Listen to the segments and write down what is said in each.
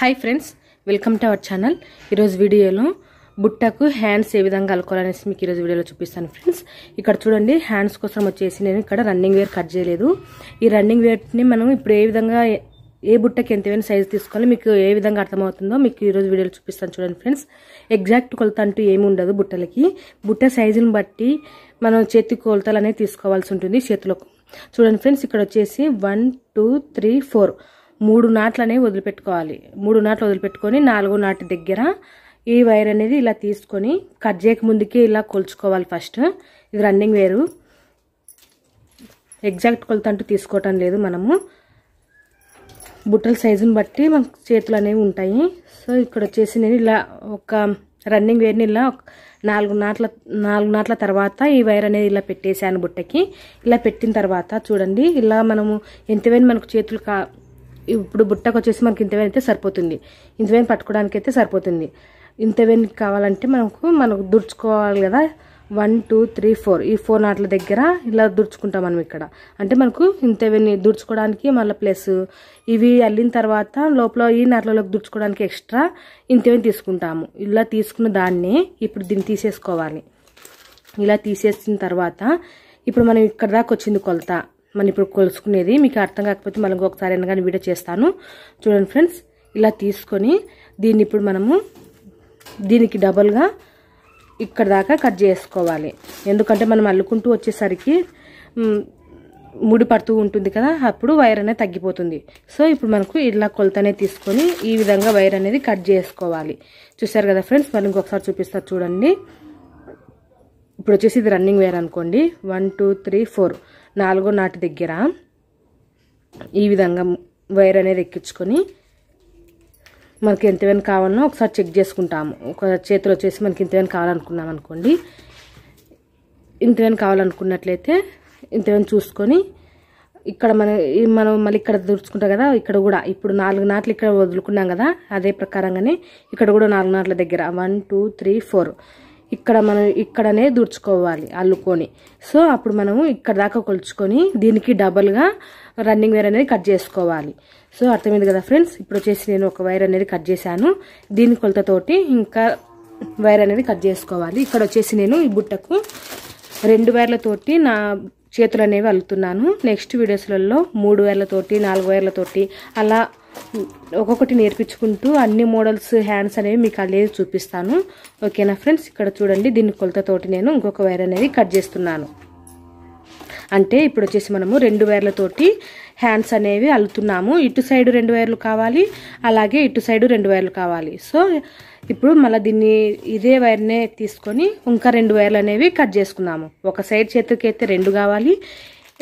hi friends welcome to our channel ఈరోజు వీడియోలో బుట్టకు hands ఏ విధంగా కలుకోవాలనేసి మీకు ఈరోజు వీడియోలో చూపిస్తాను ఫ్రెండ్స్ ఇక్కడ చూడండి హ్యాండ్స్ కోసం వచ్చేసి నేను ఇక్కడ రన్నింగ్ వేర్ కట్ చేయలేదు ఈ రన్నింగ్ వేర్ని మనం ఇప్పుడు ఏ విధంగా ఏ బుట్టకి ఎంతమైన సైజు తీసుకోవాలి మీకు ఏ విధంగా అర్థమవుతుందో మీకు ఈరోజు వీడియోలో చూపిస్తాను చూడండి ఫ్రెండ్స్ ఎగ్జాక్ట్ కొలత అంటూ ఏమి ఉండదు బుట్టలకి బుట్ట సైజుని బట్టి మనం చేతి కొలతలు అనేవి తీసుకోవాల్సి ఉంటుంది చేతులకు చూడండి ఫ్రెండ్స్ ఇక్కడ వచ్చేసి వన్ టూ త్రీ ఫోర్ మూడు నాట్లు అనేవి వదిలిపెట్టుకోవాలి మూడు నాట్లు వదిలిపెట్టుకొని నాలుగో నాటి దగ్గర ఈ వైర్ అనేది ఇలా తీసుకొని కట్ చేయక ముందుకే ఇలా కొలుచుకోవాలి ఫస్ట్ ఇది రన్నింగ్ వేరు ఎగ్జాక్ట్ కొలత అంటూ తీసుకోవటం లేదు మనము బుట్టల సైజుని బట్టి మనకు చేతులు అనేవి ఉంటాయి సో ఇక్కడ వచ్చేసి నేను ఇలా ఒక రన్నింగ్ వేర్ని ఇలా నాలుగు నాట్ల నాలుగు నాట్ల తర్వాత ఈ వైర్ అనేది ఇలా పెట్టేసాను బుట్టకి ఇలా పెట్టిన తర్వాత చూడండి ఇలా మనము ఎంతవైనా మనకు చేతులు కా ఇప్పుడు బుట్టకు వచ్చేసి మనకి ఇంతవేన్ అయితే సరిపోతుంది ఇంతవేన్ పట్టుకోవడానికి అయితే సరిపోతుంది ఇంతవేన్ కావాలంటే మనకు మనకు దుడుచుకోవాలి కదా వన్ టూ త్రీ ఫోర్ ఈ ఫోర్ నాట్ల దగ్గర ఇలా దుడుచుకుంటాం మనం ఇక్కడ అంటే మనకు ఇంతవన్నీ దుడుచుకోవడానికి మళ్ళీ ప్లస్ ఇవి అల్లిన తర్వాత లోపల ఈ నాట్లలోకి దుడుచుకోవడానికి ఎక్స్ట్రా ఇంతవన్నీ తీసుకుంటాము ఇలా తీసుకున్న దాన్ని ఇప్పుడు దీన్ని తీసేసుకోవాలి ఇలా తీసేసిన తర్వాత ఇప్పుడు మనం ఇక్కడ దాకా వచ్చింది కొలత మనం ఇప్పుడు కొలుసుకునేది మీకు అర్థం కాకపోతే మనం ఒకసారి ఎన్నగానే వీడియో చేస్తాను చూడండి ఫ్రెండ్స్ ఇలా తీసుకొని దీన్ని ఇప్పుడు మనము దీనికి డబల్గా ఇక్కడ దాకా కట్ చేసుకోవాలి ఎందుకంటే మనం అల్లుకుంటూ వచ్చేసరికి ముడి పడుతూ ఉంటుంది కదా అప్పుడు వైర్ అనేది తగ్గిపోతుంది సో ఇప్పుడు మనకు ఇలా కొలతనే తీసుకొని ఈ విధంగా వైర్ అనేది కట్ చేసుకోవాలి చూసారు కదా ఫ్రెండ్స్ మనం ఇంకొకసారి చూపిస్తారు చూడండి ఇప్పుడు వచ్చేసి ఇది రన్నింగ్ వైర్ అనుకోండి వన్ టూ త్రీ ఫోర్ నాలుగో నాటి దగ్గర ఈ విధంగా వైర్ అనేది ఎక్కించుకొని మనకి ఎంతవైనా కావాలనో ఒకసారి చెక్ చేసుకుంటాము ఒక చేతిలో వచ్చేసి మనకి ఇంతవైనా కావాలనుకున్నాం అనుకోండి ఇంతవైనా కావాలనుకున్నట్లయితే ఇంతమైనా చూసుకొని ఇక్కడ మన మనం మళ్ళీ ఇక్కడ దుర్చుకుంటాం కదా ఇక్కడ కూడా ఇప్పుడు నాలుగు నాట్లు ఇక్కడ వదులుకున్నాం కదా అదే ప్రకారంగానే ఇక్కడ కూడా నాలుగు నాట్ల దగ్గర వన్ టూ త్రీ ఫోర్ ఇక్కడ మనం ఇక్కడనే దుడుచుకోవాలి అల్లుకొని సో అప్పుడు మనము ఇక్కడ దాకా కొలుచుకొని దీనికి డబల్గా రన్నింగ్ వైర్ అనేది కట్ చేసుకోవాలి సో అర్థమైంది కదా ఫ్రెండ్స్ ఇప్పుడు వచ్చేసి నేను ఒక వైర్ అనేది కట్ చేశాను దీని కొలతతోటి ఇంకా వైర్ అనేది కట్ చేసుకోవాలి ఇక్కడ వచ్చేసి నేను ఈ బుట్టకు రెండు వైర్లతోటి నా చేతులు అనేవి అల్లుతున్నాను నెక్స్ట్ వీడియోస్లలో మూడు వేలతోటి నాలుగు వైర్లతోటి అలా ఒక్కొక్కటి నేర్పించుకుంటూ అన్ని మోడల్స్ హ్యాండ్స్ అనేవి మీకు అల్లేది చూపిస్తాను ఓకేనా ఫ్రెండ్స్ ఇక్కడ చూడండి దీన్ని కొలతతోటి నేను ఇంకొక వైర్ అనేది కట్ చేస్తున్నాను అంటే ఇప్పుడు వచ్చేసి మనము రెండు వైర్లతోటి హ్యాండ్స్ అనేవి అల్లుతున్నాము ఇటు సైడ్ రెండు వైర్లు కావాలి అలాగే ఇటు సైడ్ రెండు వైర్లు కావాలి సో ఇప్పుడు మళ్ళీ దీన్ని ఇదే వైర్నే తీసుకొని ఇంకా రెండు వైర్లు అనేవి కట్ చేసుకున్నాము ఒక సైడ్ చేతికి అయితే రెండు కావాలి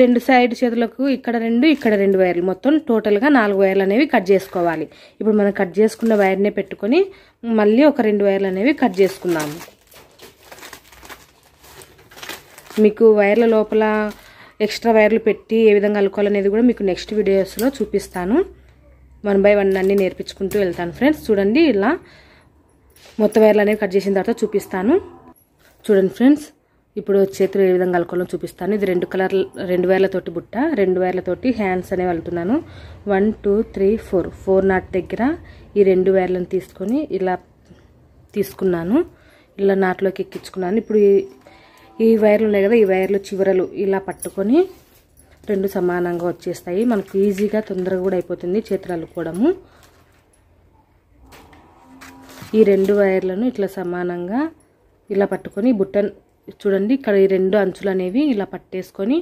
రెండు సైడ్ చేతులకు ఇక్కడ రెండు ఇక్కడ రెండు వైర్లు మొత్తం టోటల్గా నాలుగు వైర్లు అనేవి కట్ చేసుకోవాలి ఇప్పుడు మనం కట్ చేసుకున్న వైర్నే పెట్టుకొని మళ్ళీ ఒక రెండు వైర్లు అనేవి కట్ చేసుకున్నాము మీకు వైర్ల లోపల ఎక్స్ట్రా వైర్లు పెట్టి ఏ విధంగా అల్లుకోవాలనేది కూడా మీకు నెక్స్ట్ వీడియోస్లో చూపిస్తాను వన్ బై వన్ అన్నీ నేర్పించుకుంటూ వెళ్తాను ఫ్రెండ్స్ చూడండి ఇలా మొత్తం వైర్లు అనేవి కట్ చేసిన తర్వాత చూపిస్తాను చూడండి ఫ్రెండ్స్ ఇప్పుడు చేతులు ఏ విధంగా కలుకోవాలో చూపిస్తాను ఇది రెండు కలర్ రెండు వేర్లతోటి బుట్ట రెండు వేర్లతోటి హ్యాండ్స్ అనేవి వెళ్తున్నాను one two three four four knot దగ్గర ఈ రెండు వేర్లను తీసుకొని ఇలా తీసుకున్నాను ఇలా నాట్లోకి ఎక్కించుకున్నాను ఇప్పుడు ఈ వైర్లు ఉన్నాయి కదా ఈ వైర్లు చివరలు ఇలా పట్టుకొని రెండు సమానంగా వచ్చేస్తాయి మనకు ఈజీగా తొందరగా కూడా అయిపోతుంది చేతులు అల్లుకోవడము ఈ రెండు వైర్లను ఇట్లా సమానంగా ఇలా పట్టుకొని బుట్టను చూడండి ఇక్కడ ఈ రెండు అంచులు అనేవి ఇలా పట్టేసుకొని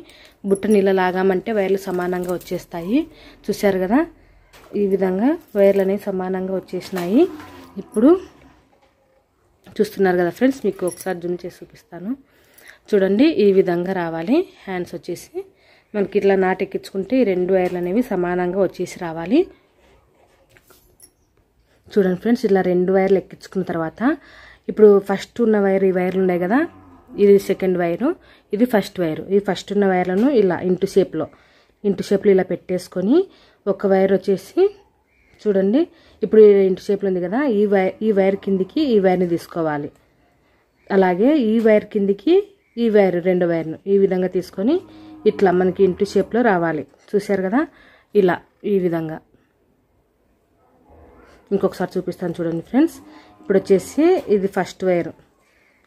బుట్ట నీళ్ళ లాగామంటే వైర్లు సమానంగా వచ్చేస్తాయి చూశారు కదా ఈ విధంగా వైర్లు అనేవి సమానంగా వచ్చేసినాయి ఇప్పుడు చూస్తున్నారు కదా ఫ్రెండ్స్ మీకు ఒకసారి జూమ్ చేసి చూపిస్తాను చూడండి ఈ విధంగా రావాలి హ్యాండ్స్ వచ్చేసి మనకి ఇట్లా నాటెక్కించుకుంటే ఈ రెండు వైర్లు అనేవి సమానంగా వచ్చేసి రావాలి చూడండి ఫ్రెండ్స్ ఇలా రెండు వైర్లు ఎక్కించుకున్న తర్వాత ఇప్పుడు ఫస్ట్ ఉన్న వైర్ ఈ వైర్లు ఉన్నాయి కదా ఇది సెకండ్ వైరు ఇది ఫస్ట్ వైరు ఈ ఫస్ట్ ఉన్న వైర్లను ఇలా ఇంటు షేప్లో ఇంటు షేప్లో ఇలా పెట్టేసుకొని ఒక వైర్ వచ్చేసి చూడండి ఇప్పుడు ఇంటి షేప్లో ఉంది కదా ఈ వైర్ ఈ వైర్ కిందికి ఈ వైర్ని తీసుకోవాలి అలాగే ఈ వైర్ కిందికి ఈ వైర్ రెండు వైర్ను ఈ విధంగా తీసుకొని ఇట్లా మనకి ఇంటి షేప్లో రావాలి చూశారు కదా ఇలా ఈ విధంగా ఇంకొకసారి చూపిస్తాను చూడండి ఫ్రెండ్స్ ఇప్పుడు వచ్చేసి ఇది ఫస్ట్ వైర్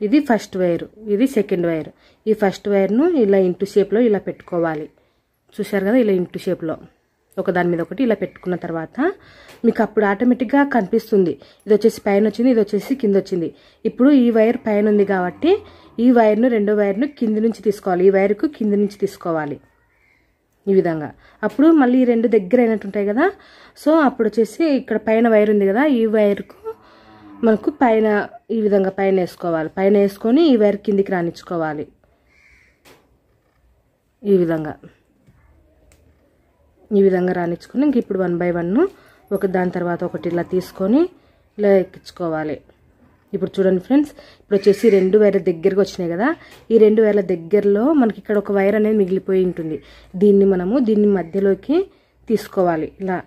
ఇది ఫస్ట్ వైర్ ఇది సెకండ్ వైర్ ఈ ఫస్ట్ వైర్ను ఇలా ఇంటు షేప్లో ఇలా పెట్టుకోవాలి చూశారు కదా ఇలా ఇంటు షేప్లో ఒక దాని మీద ఒకటి ఇలా పెట్టుకున్న తర్వాత మీకు అప్పుడు ఆటోమేటిక్గా కనిపిస్తుంది ఇది వచ్చేసి పైన వచ్చింది ఇది వచ్చేసి కింద వచ్చింది ఇప్పుడు ఈ వైర్ పైన ఉంది కాబట్టి ఈ వైర్ను రెండో వైర్ను కింద నుంచి తీసుకోవాలి ఈ వైర్కు కింద నుంచి తీసుకోవాలి ఈ విధంగా అప్పుడు మళ్ళీ ఈ రెండు దగ్గర అయినట్టుంటాయి కదా సో అప్పుడు వచ్చేసి ఇక్కడ పైన వైర్ ఉంది కదా ఈ వైర్కు మనకు పైన ఈ విధంగా పైన వేసుకోవాలి పైన వేసుకొని ఈ వైర్ కిందికి రాణించుకోవాలి ఈ విధంగా ఈ విధంగా రాణించుకొని ఇంక ఇప్పుడు వన్ బై వన్ ఒక దాని తర్వాత ఒకటి ఇలా తీసుకొని ఇలా ఎక్కించుకోవాలి ఇప్పుడు చూడండి ఫ్రెండ్స్ ఇప్పుడు వచ్చేసి రెండు వైర్ల దగ్గరకు వచ్చినాయి కదా ఈ రెండు వైర్ల దగ్గరలో మనకి ఇక్కడ ఒక వైర్ అనేది మిగిలిపోయి ఉంటుంది దీన్ని మనము దీన్ని మధ్యలోకి తీసుకోవాలి ఇలా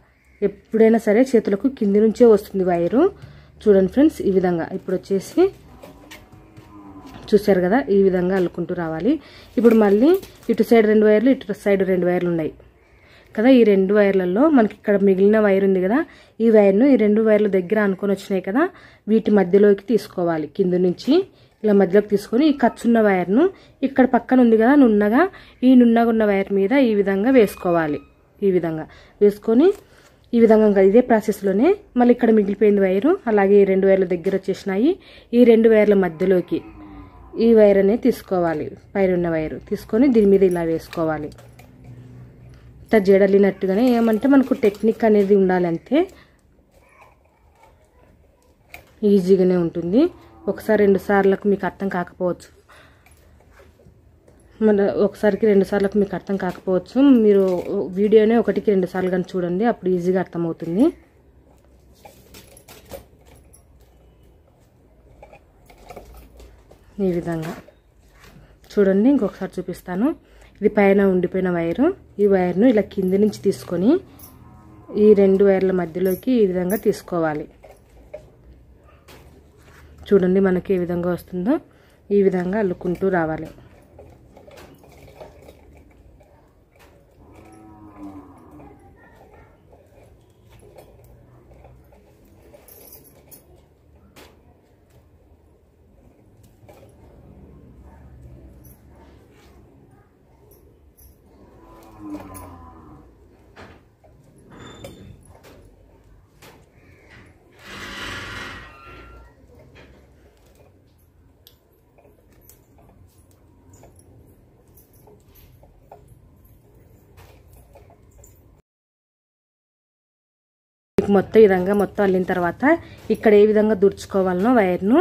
ఎప్పుడైనా సరే చేతులకు కింది నుంచే వస్తుంది వైరు చూడండి ఫ్రెండ్స్ ఈ విధంగా ఇప్పుడు వచ్చేసి చూశారు కదా ఈ విధంగా అల్లుకుంటూ రావాలి ఇప్పుడు మళ్ళీ ఇటు సైడ్ రెండు వైర్లు ఇటు సైడ్ రెండు వైర్లు ఉన్నాయి కదా ఈ రెండు వైర్లలో మనకి ఇక్కడ మిగిలిన వైర్ ఉంది కదా ఈ వైర్ను ఈ రెండు వైర్ల దగ్గర అనుకొని వచ్చినాయి కదా వీటి మధ్యలోకి తీసుకోవాలి కింద నుంచి ఇలా మధ్యలోకి తీసుకొని ఈ ఖర్చున్న వైర్ను ఇక్కడ పక్కన ఉంది కదా నున్నగా ఈ నున్నగా ఉన్న వైర్ మీద ఈ విధంగా వేసుకోవాలి ఈ విధంగా వేసుకొని ఈ విధంగా ఇదే ప్రాసెస్లోనే మళ్ళీ ఇక్కడ మిగిలిపోయింది వైరు అలాగే ఈ రెండు వైర్ల దగ్గర వచ్చేసినాయి ఈ రెండు వైర్ల మధ్యలోకి ఈ వైర్ అనేది తీసుకోవాలి పైరున్న వైరు తీసుకొని దీని మీద ఇలా వేసుకోవాలి ఇంత జడలినట్టుగానే ఏమంటే మనకు టెక్నిక్ అనేది ఉండాలంటే ఈజీగానే ఉంటుంది ఒకసారి రెండు సార్లకు మీకు అర్థం కాకపోవచ్చు మన ఒకసారికి రెండు సార్లకు మీకు అర్థం కాకపోవచ్చు మీరు వీడియోనే ఒకటికి రెండు సార్లు కానీ చూడండి అప్పుడు ఈజీగా అర్థమవుతుంది ఈ విధంగా చూడండి ఇంకొకసారి చూపిస్తాను ఇది పైన ఉండిపోయిన వైరు ఈ వైర్ను ఇలా కింది నుంచి తీసుకొని ఈ రెండు వైర్ల మధ్యలోకి ఈ విధంగా తీసుకోవాలి చూడండి మనకి ఏ విధంగా వస్తుందో ఈ విధంగా అల్లుకుంటూ రావాలి మొత్తం ఈ విధంగా మొత్తం అల్లిన తర్వాత ఇక్కడ ఏ విధంగా దుడుచుకోవాలనో వైర్ను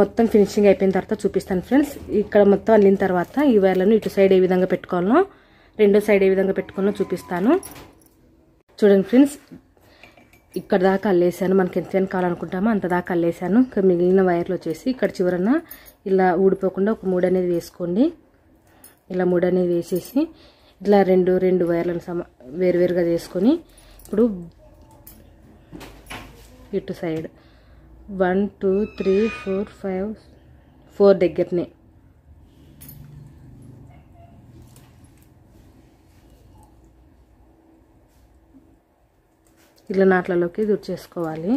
మొత్తం ఫినిషింగ్ అయిపోయిన తర్వాత చూపిస్తాను ఫ్రెండ్స్ ఇక్కడ మొత్తం అల్లిన తర్వాత ఈ వైర్లను ఇటు సైడ్ ఏ విధంగా పెట్టుకోవాలనో రెండో సైడ్ ఏ విధంగా పెట్టుకోవాలో చూపిస్తాను చూడండి ఫ్రెండ్స్ ఇక్కడ దాకా అల్లేసాను మనకి ఎంతైనా కావాలనుకుంటామో అంత దాకా అల్లేసాను ఇంకా మిగిలిన వైర్లు వచ్చేసి ఇక్కడ చివరన ఇలా ఊడిపోకుండా ఒక మూడు అనేది వేసుకోండి ఇలా మూడు అనేది వేసేసి ఇట్లా రెండు రెండు వైర్లను సమ వేరువేరుగా చేసుకొని ఇప్పుడు ఇటు side one two three four five four దగ్గరనే ఇలా నాట్లలోకి దూర్ చేసుకోవాలి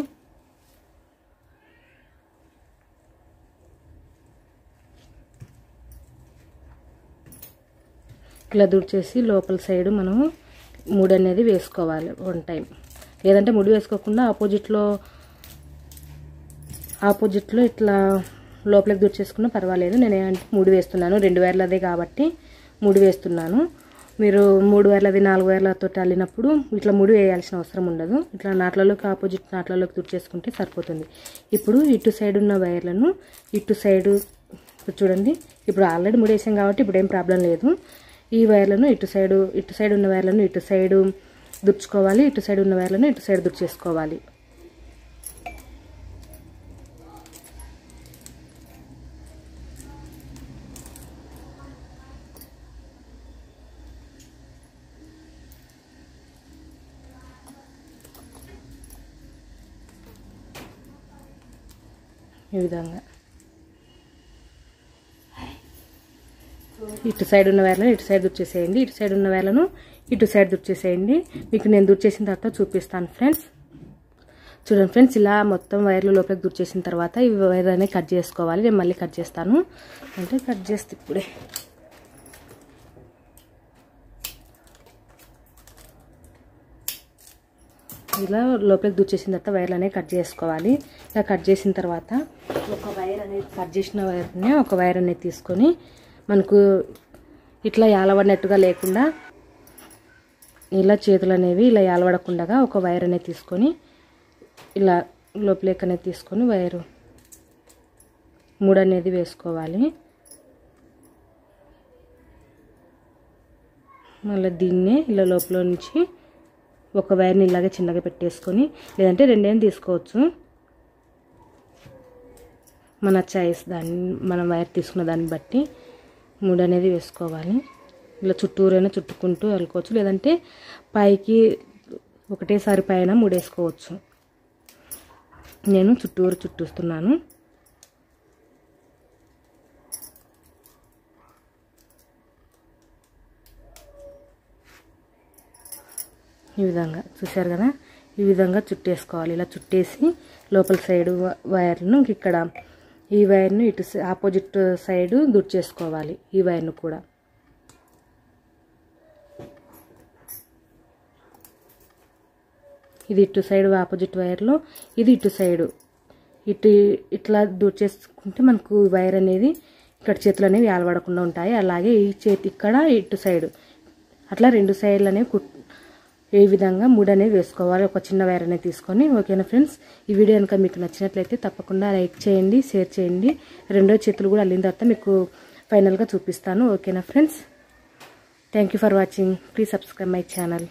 ఇలా చేసి లోపల సైడ్ మనము మూడు అనేది వేసుకోవాలి వన్ టైం లేదంటే ముడి వేసుకోకుండా ఆపోజిట్లో ఆపోజిట్లో ఇట్లా లోపలికి దుర్చేసుకున్నా పర్వాలేదు నేను నేనేంటే మూడు వేస్తున్నాను రెండు వేర్లదే కాబట్టి ముడి వేస్తున్నాను మీరు మూడు వేర్లది నాలుగు వేర్లతో అల్లినప్పుడు ఇట్లా ముడి వేయాల్సిన అవసరం ఉండదు ఇట్లా నాట్లలోకి ఆపోజిట్ నాట్లలోకి చేసుకుంటే సరిపోతుంది ఇప్పుడు ఇటు సైడ్ ఉన్న వైర్లను ఇటు సైడు చూడండి ఇప్పుడు ఆల్రెడీ వేసాం కాబట్టి ఇప్పుడు ఏం ప్రాబ్లం లేదు ఈ వైర్లను ఇటు సైడు ఇటు సైడ్ ఉన్న వైర్లను ఇటు సైడు దుర్చుకోవాలి ఇటు సైడ్ ఉన్న వైర్లను ఇటు సైడ్ దుర్చేసుకోవాలి ఈ విధంగా ఇటు సైడ్ ఉన్న వేర్లను ఇటు సైడ్ వచ్చేసేయండి ఇటు సైడ్ ఉన్న వేర్లను ఇటు సైడ్ దుర్చేసేయండి మీకు నేను దుర్చేసిన తర్వాత చూపిస్తాను ఫ్రెండ్స్ చూడండి ఫ్రెండ్స్ ఇలా మొత్తం వైర్లు లోపలికి దుర్చేసిన తర్వాత ఈ వైర్ అనేది కట్ చేసుకోవాలి నేను మళ్ళీ కట్ చేస్తాను అంటే కట్ చేస్తే ఇప్పుడే ఇలా లోపలికి దుర్చేసిన తర్వాత వైర్లు అనేవి కట్ చేసుకోవాలి ఇలా కట్ చేసిన తర్వాత ఒక వైర్ అనేది కట్ చేసిన వైర్ని ఒక వైర్ అనేది తీసుకొని మనకు ఇట్లా యాలబడినట్టుగా లేకుండా ఇలా చేతులు అనేవి ఇలా అలవడకుండా ఒక వైర్ అనేది తీసుకొని ఇలా లోపలేక్ అనేది తీసుకొని వైరు మూడు అనేది వేసుకోవాలి మళ్ళీ దీన్నే ఇలా లోపల నుంచి ఒక వైర్ని ఇలాగే చిన్నగా పెట్టేసుకొని లేదంటే రెండేం తీసుకోవచ్చు మన చాయిస్ దాన్ని మనం వైర్ తీసుకున్న దాన్ని బట్టి మూడు అనేది వేసుకోవాలి ఇలా చుట్టూరైనా చుట్టుకుంటూ వెళ్ళుకోవచ్చు లేదంటే పైకి ఒకటేసారి పైన ముడేసుకోవచ్చు నేను చుట్టూరు చుట్టూస్తున్నాను ఈ విధంగా చూశారు కదా ఈ విధంగా చుట్టేసుకోవాలి ఇలా చుట్టేసి లోపల సైడ్ వైర్ను ఇక్కడ ఈ వైర్ను ఇటు ఆపోజిట్ సైడ్ దుడ్ చేసుకోవాలి ఈ వైర్ను కూడా ఇది ఇటు సైడ్ ఆపోజిట్ వైర్లో ఇది ఇటు సైడు ఇటు ఇట్లా దూర్ చేసుకుంటే మనకు వైర్ అనేది ఇక్కడ చేతులు అనేవి ఆలబడకుండా ఉంటాయి అలాగే ఈ చేతి ఇక్కడ ఇటు సైడ్ అట్లా రెండు సైడ్లు అనేవి ఏ విధంగా మూడు అనేవి వేసుకోవాలి ఒక చిన్న వైర్ అనేది తీసుకొని ఓకేనా ఫ్రెండ్స్ ఈ వీడియో కనుక మీకు నచ్చినట్లయితే తప్పకుండా లైక్ చేయండి షేర్ చేయండి రెండో చేతులు కూడా అల్లిన తర్వాత మీకు ఫైనల్గా చూపిస్తాను ఓకేనా friends thank for watching please subscribe my channel